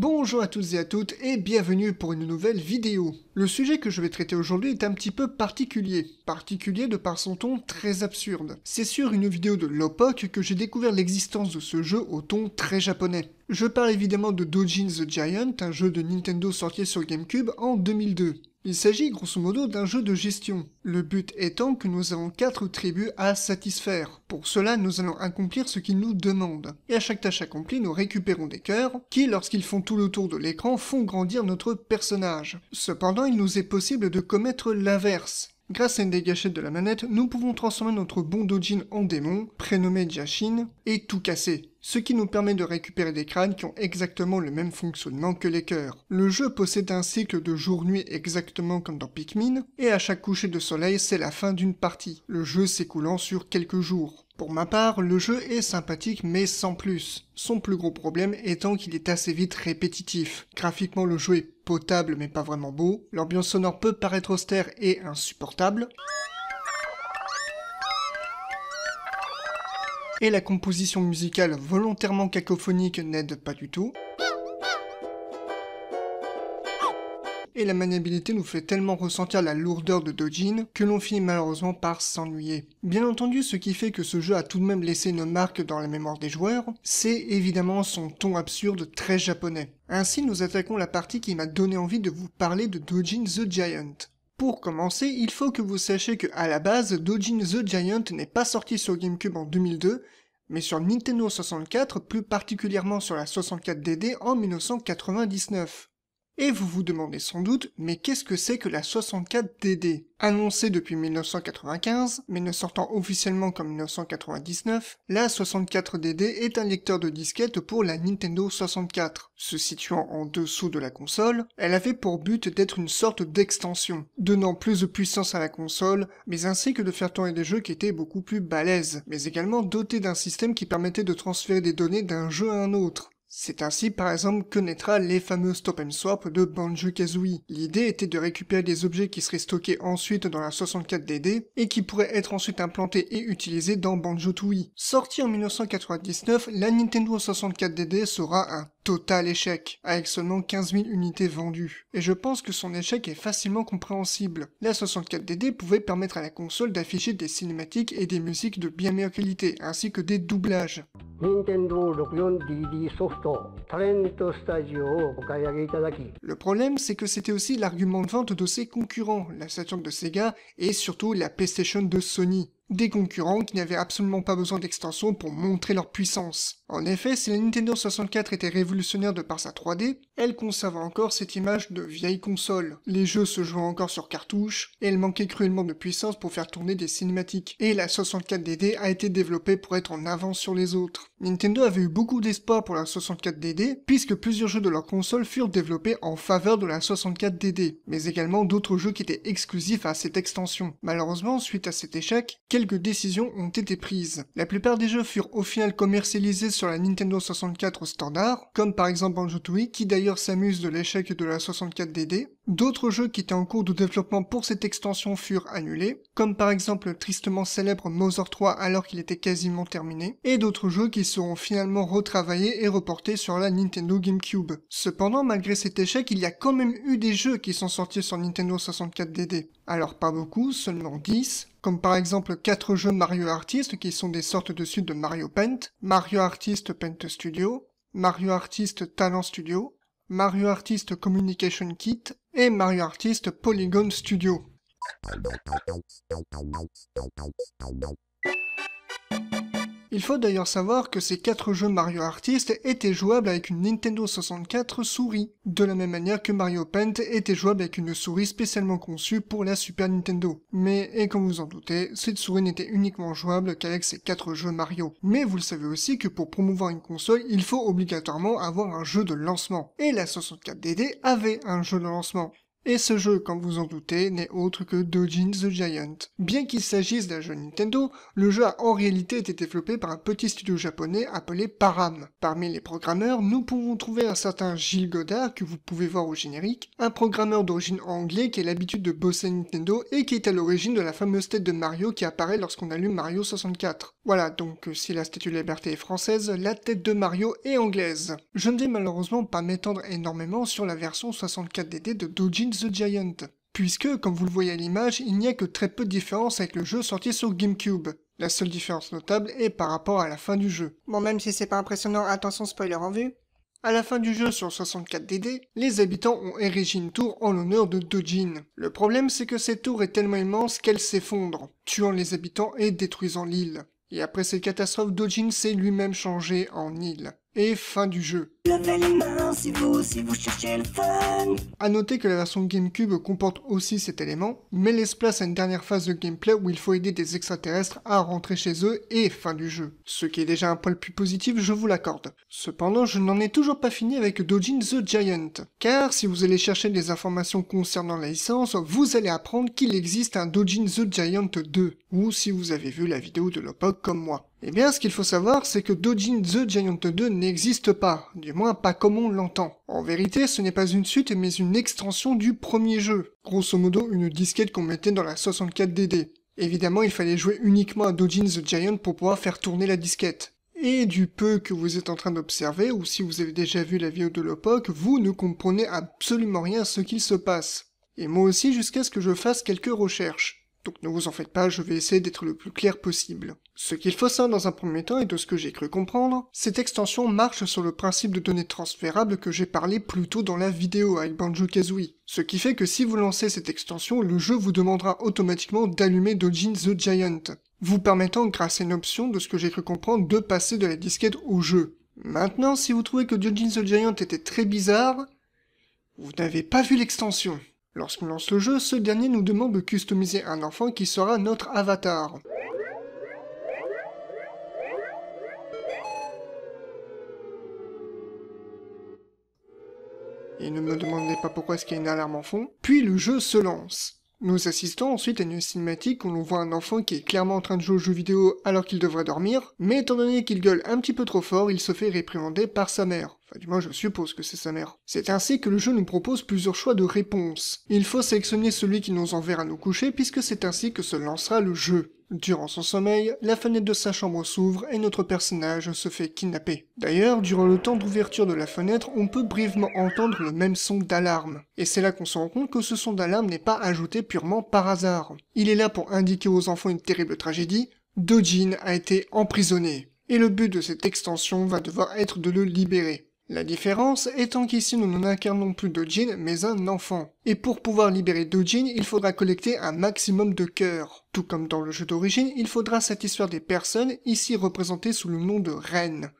Bonjour à toutes et à toutes et bienvenue pour une nouvelle vidéo. Le sujet que je vais traiter aujourd'hui est un petit peu particulier, particulier de par son ton très absurde. C'est sur une vidéo de l'OPOC que j'ai découvert l'existence de ce jeu au ton très japonais. Je parle évidemment de Dojin the Giant, un jeu de Nintendo sorti sur Gamecube en 2002. Il s'agit grosso modo d'un jeu de gestion, le but étant que nous avons quatre tribus à satisfaire. Pour cela, nous allons accomplir ce qu'ils nous demandent, et à chaque tâche accomplie, nous récupérons des cœurs, qui, lorsqu'ils font tout le tour de l'écran, font grandir notre personnage. Cependant, il nous est possible de commettre l'inverse, Grâce à une des gâchettes de la manette, nous pouvons transformer notre bon Dojin en démon, prénommé Jashin, et tout casser ce qui nous permet de récupérer des crânes qui ont exactement le même fonctionnement que les cœurs. Le jeu possède un cycle de jour-nuit exactement comme dans Pikmin, et à chaque coucher de soleil, c'est la fin d'une partie, le jeu s'écoulant sur quelques jours. Pour ma part, le jeu est sympathique mais sans plus. Son plus gros problème étant qu'il est assez vite répétitif. Graphiquement, le jeu est potable mais pas vraiment beau, l'ambiance sonore peut paraître austère et insupportable. et la composition musicale volontairement cacophonique n'aide pas du tout. Et la maniabilité nous fait tellement ressentir la lourdeur de Dojin que l'on finit malheureusement par s'ennuyer. Bien entendu, ce qui fait que ce jeu a tout de même laissé une marque dans la mémoire des joueurs, c'est évidemment son ton absurde très japonais. Ainsi, nous attaquons la partie qui m'a donné envie de vous parler de Dojin the Giant. Pour commencer, il faut que vous sachiez que à la base, Dojin the Giant n'est pas sorti sur GameCube en 2002, mais sur Nintendo 64, plus particulièrement sur la 64DD en 1999. Et vous vous demandez sans doute, mais qu'est-ce que c'est que la 64DD Annoncée depuis 1995, mais ne sortant officiellement qu'en 1999, la 64DD est un lecteur de disquette pour la Nintendo 64. Se situant en dessous de la console, elle avait pour but d'être une sorte d'extension, donnant plus de puissance à la console, mais ainsi que de faire tourner des jeux qui étaient beaucoup plus balèzes, mais également dotée d'un système qui permettait de transférer des données d'un jeu à un autre. C'est ainsi par exemple que naîtra les fameux stop and swap de Banjo-Kazooie. L'idée était de récupérer des objets qui seraient stockés ensuite dans la 64DD et qui pourraient être ensuite implantés et utilisés dans Banjo-Tooie. Sorti en 1999, la Nintendo 64DD sera un total échec, avec seulement 15 000 unités vendues. Et je pense que son échec est facilement compréhensible. La 64DD pouvait permettre à la console d'afficher des cinématiques et des musiques de bien meilleure qualité, ainsi que des doublages. Nintendo64DD Le problème, c'est que c'était aussi l'argument de vente de ses concurrents, la Saturn de Sega et surtout la PlayStation de Sony. Des concurrents qui n'avaient absolument pas besoin d'extension pour montrer leur puissance. En effet, si la Nintendo 64 était révolutionnaire de par sa 3D, elle conservait encore cette image de vieille console. Les jeux se jouaient encore sur cartouche, et elle manquait cruellement de puissance pour faire tourner des cinématiques. Et la 64DD a été développée pour être en avance sur les autres. Nintendo avait eu beaucoup d'espoir pour la 64DD puisque plusieurs jeux de leur console furent développés en faveur de la 64DD, mais également d'autres jeux qui étaient exclusifs à cette extension. Malheureusement, suite à cet échec, quelques décisions ont été prises. La plupart des jeux furent au final commercialisés sur la Nintendo 64 standard, comme par exemple Banjo-Tooie qui d'ailleurs s'amuse de l'échec de la 64DD. D'autres jeux qui étaient en cours de développement pour cette extension furent annulés, comme par exemple le tristement célèbre Mother 3 alors qu'il était quasiment terminé, et d'autres jeux qui seront finalement retravaillés et reportés sur la Nintendo GameCube. Cependant, malgré cet échec, il y a quand même eu des jeux qui sont sortis sur Nintendo 64DD. Alors pas beaucoup, seulement 10, comme par exemple 4 jeux Mario Artist qui sont des sortes de suites de Mario Paint, Mario Artist Paint Studio, Mario Artist Talent Studio, Mario Artist Communication Kit et Mario Artist Polygon Studio. Il faut d'ailleurs savoir que ces 4 jeux Mario Artist étaient jouables avec une Nintendo 64 souris, de la même manière que Mario Paint était jouable avec une souris spécialement conçue pour la Super Nintendo. Mais, et comme vous en doutez, cette souris n'était uniquement jouable qu'avec ces 4 jeux Mario. Mais vous le savez aussi que pour promouvoir une console, il faut obligatoirement avoir un jeu de lancement. Et la 64DD avait un jeu de lancement. Et ce jeu, comme vous en doutez, n'est autre que Dojin the Giant. Bien qu'il s'agisse d'un jeu Nintendo, le jeu a en réalité été développé par un petit studio japonais appelé Param. Parmi les programmeurs, nous pouvons trouver un certain Gilles Godard, que vous pouvez voir au générique, un programmeur d'origine anglais qui a l'habitude de bosser Nintendo et qui est à l'origine de la fameuse tête de Mario qui apparaît lorsqu'on allume Mario 64. Voilà, donc euh, si la Statue de Liberté est française, la tête de Mario est anglaise. Je ne vais malheureusement pas m'étendre énormément sur la version 64DD de Dojin the Giant, puisque, comme vous le voyez à l'image, il n'y a que très peu de différence avec le jeu sorti sur GameCube. La seule différence notable est par rapport à la fin du jeu. Bon, même si c'est pas impressionnant, attention spoiler en vue. À la fin du jeu sur 64DD, les habitants ont érigé une tour en l'honneur de Dojin. Le problème c'est que cette tour est tellement immense qu'elle s'effondre, tuant les habitants et détruisant l'île. Et après cette catastrophe, Dojin s'est lui-même changé en île. Et fin du jeu. Levez les mains si vous, si vous cherchez le fun. A noter que la version GameCube comporte aussi cet élément, mais laisse place à une dernière phase de gameplay où il faut aider des extraterrestres à rentrer chez eux et fin du jeu. Ce qui est déjà un poil plus positif, je vous l'accorde. Cependant, je n'en ai toujours pas fini avec Dojin the Giant, car si vous allez chercher des informations concernant la licence, vous allez apprendre qu'il existe un Dojin the Giant 2, ou si vous avez vu la vidéo de l'époque comme moi. Et eh bien, ce qu'il faut savoir, c'est que Dojin the Giant 2 n'existe pas, moins pas comme on l'entend. En vérité, ce n'est pas une suite mais une extension du premier jeu. Grosso modo, une disquette qu'on mettait dans la 64DD. Évidemment, il fallait jouer uniquement à Dojin the Giant pour pouvoir faire tourner la disquette. Et du peu que vous êtes en train d'observer, ou si vous avez déjà vu la vidéo de l'époque, vous ne comprenez absolument rien à ce qu'il se passe. Et moi aussi jusqu'à ce que je fasse quelques recherches. Donc ne vous en faites pas, je vais essayer d'être le plus clair possible. Ce qu'il faut savoir dans un premier temps, et de ce que j'ai cru comprendre, cette extension marche sur le principe de données transférables que j'ai parlé plus tôt dans la vidéo avec Banjo-Kazooie. Ce qui fait que si vous lancez cette extension, le jeu vous demandera automatiquement d'allumer Dojin the Giant, vous permettant grâce à une option de ce que j'ai cru comprendre de passer de la disquette au jeu. Maintenant, si vous trouvez que Dojin the Giant était très bizarre, vous n'avez pas vu l'extension. Lorsqu'on lance le jeu, ce dernier nous demande de customiser un enfant qui sera notre avatar. Et ne me demandez pas pourquoi est-ce qu'il y a une alarme en fond. Puis le jeu se lance. Nous assistons ensuite à une cinématique où l'on voit un enfant qui est clairement en train de jouer au jeu vidéo alors qu'il devrait dormir, mais étant donné qu'il gueule un petit peu trop fort, il se fait réprimander par sa mère du moins, je suppose que c'est sa mère. C'est ainsi que le jeu nous propose plusieurs choix de réponses. Il faut sélectionner celui qui nous enverra nous coucher puisque c'est ainsi que se lancera le jeu. Durant son sommeil, la fenêtre de sa chambre s'ouvre et notre personnage se fait kidnapper. D'ailleurs, durant le temps d'ouverture de la fenêtre, on peut brièvement entendre le même son d'alarme. Et c'est là qu'on se rend compte que ce son d'alarme n'est pas ajouté purement par hasard. Il est là pour indiquer aux enfants une terrible tragédie, Dojin a été emprisonné. Et le but de cette extension va devoir être de le libérer. La différence étant qu'ici nous n'incarnons plus Dojin mais un enfant. Et pour pouvoir libérer Dojin, il faudra collecter un maximum de cœurs. Tout comme dans le jeu d'origine, il faudra satisfaire des personnes, ici représentées sous le nom de reines.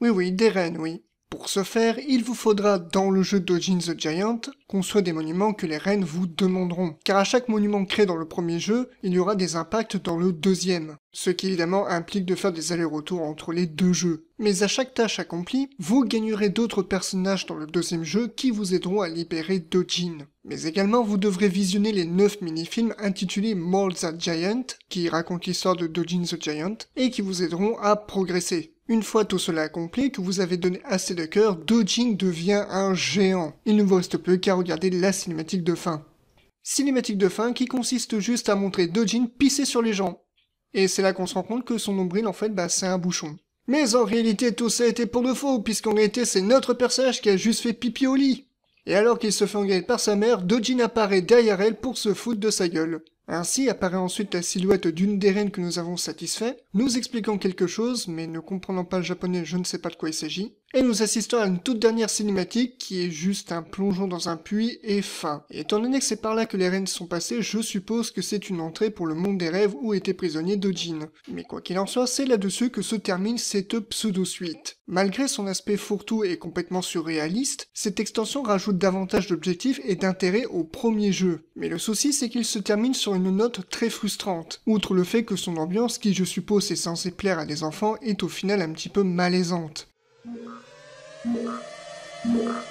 Oui oui, des reines, oui. Pour ce faire, il vous faudra, dans le jeu Dojin the Giant, construire des monuments que les reines vous demanderont, car à chaque monument créé dans le premier jeu, il y aura des impacts dans le deuxième, ce qui évidemment implique de faire des allers-retours entre les deux jeux. Mais à chaque tâche accomplie, vous gagnerez d'autres personnages dans le deuxième jeu qui vous aideront à libérer Dojin. Mais également, vous devrez visionner les 9 mini-films intitulés Mold the Giant, qui racontent l'histoire de Dojin the Giant, et qui vous aideront à progresser. Une fois tout cela accompli, que vous avez donné assez de cœur, Dojin devient un géant. Il ne vous reste plus qu'à regarder la cinématique de fin. Cinématique de fin qui consiste juste à montrer Dojin pisser sur les gens. Et c'est là qu'on se rend compte que son nombril en fait bah, c'est un bouchon. Mais en réalité tout ça été pour de faux, puisqu'en réalité c'est notre personnage qui a juste fait pipi au lit. Et alors qu'il se fait engueuler par sa mère, Dojin apparaît derrière elle pour se foutre de sa gueule. Ainsi apparaît ensuite la silhouette d'une des reines que nous avons satisfait, nous expliquant quelque chose, mais ne comprenant pas le japonais je ne sais pas de quoi il s'agit, et nous assistons à une toute dernière cinématique qui est juste un plongeon dans un puits et fin. Et étant donné que c'est par là que les reines sont passées, je suppose que c'est une entrée pour le monde des rêves où était prisonnier Dojin. Mais quoi qu'il en soit, c'est là-dessus que se termine cette pseudo-suite. Malgré son aspect fourre-tout et complètement surréaliste, cette extension rajoute davantage d'objectifs et d'intérêt au premier jeu. Mais le souci, c'est qu'il se termine sur une note très frustrante. Outre le fait que son ambiance, qui je suppose est censée plaire à des enfants, est au final un petit peu malaisante. Thank you.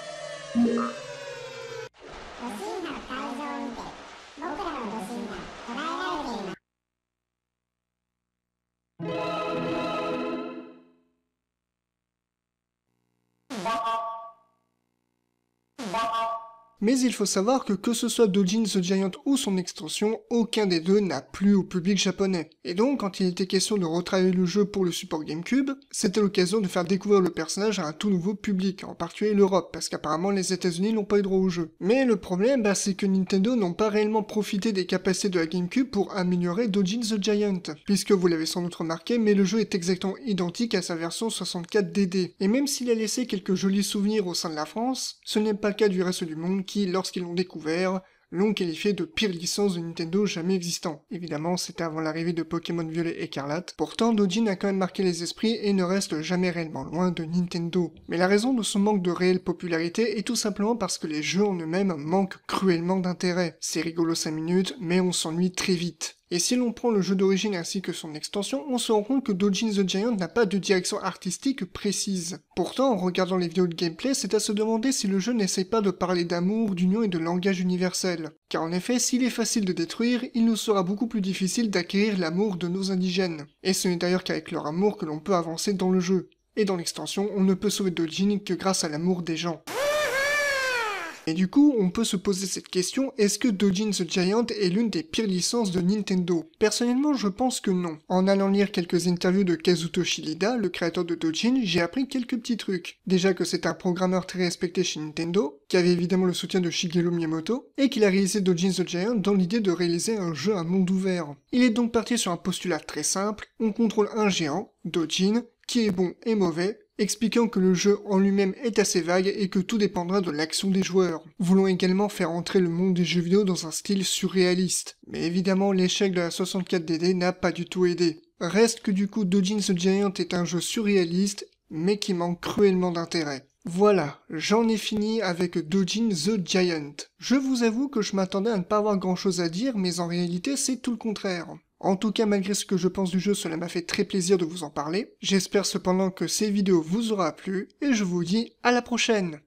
Mais il faut savoir que que ce soit Dojin the Giant ou son extension, aucun des deux n'a plu au public japonais. Et donc, quand il était question de retravailler le jeu pour le support GameCube, c'était l'occasion de faire découvrir le personnage à un tout nouveau public, en particulier l'Europe, parce qu'apparemment les États-Unis n'ont pas eu droit au jeu. Mais le problème, bah, c'est que Nintendo n'ont pas réellement profité des capacités de la GameCube pour améliorer Dojin the Giant, puisque vous l'avez sans doute remarqué, mais le jeu est exactement identique à sa version 64DD. Et même s'il a laissé quelques jolis souvenirs au sein de la France, ce n'est pas le cas du reste du monde qui, lorsqu'ils l'ont découvert, l'ont qualifié de pire licence de Nintendo jamais existant. Évidemment, c'était avant l'arrivée de Pokémon Violet Écarlate. Pourtant, Dojin a quand même marqué les esprits et ne reste jamais réellement loin de Nintendo. Mais la raison de son manque de réelle popularité est tout simplement parce que les jeux en eux-mêmes manquent cruellement d'intérêt. C'est rigolo 5 minutes, mais on s'ennuie très vite. Et si l'on prend le jeu d'origine ainsi que son extension, on se rend compte que Dojin the Giant n'a pas de direction artistique précise. Pourtant, en regardant les vidéos de gameplay, c'est à se demander si le jeu n'essaye pas de parler d'amour, d'union et de langage universel. Car en effet, s'il est facile de détruire, il nous sera beaucoup plus difficile d'acquérir l'amour de nos indigènes. Et ce n'est d'ailleurs qu'avec leur amour que l'on peut avancer dans le jeu. Et dans l'extension, on ne peut sauver Dojin que grâce à l'amour des gens. Et du coup, on peut se poser cette question, est-ce que Dojin the Giant est l'une des pires licences de Nintendo Personnellement, je pense que non. En allant lire quelques interviews de Kazuto Shilida, le créateur de Dojin, j'ai appris quelques petits trucs. Déjà que c'est un programmeur très respecté chez Nintendo, qui avait évidemment le soutien de Shigeru Miyamoto, et qu'il a réalisé Dojin the Giant dans l'idée de réaliser un jeu à monde ouvert. Il est donc parti sur un postulat très simple, on contrôle un géant, Dojin, qui est bon et mauvais, expliquant que le jeu en lui-même est assez vague et que tout dépendra de l'action des joueurs, voulant également faire entrer le monde des jeux vidéo dans un style surréaliste. Mais évidemment, l'échec de la 64DD n'a pas du tout aidé. Reste que du coup, Dojin the Giant est un jeu surréaliste, mais qui manque cruellement d'intérêt. Voilà, j'en ai fini avec Dojin the Giant. Je vous avoue que je m'attendais à ne pas avoir grand chose à dire, mais en réalité c'est tout le contraire. En tout cas, malgré ce que je pense du jeu, cela m'a fait très plaisir de vous en parler. J'espère cependant que ces vidéos vous aura plu, et je vous dis à la prochaine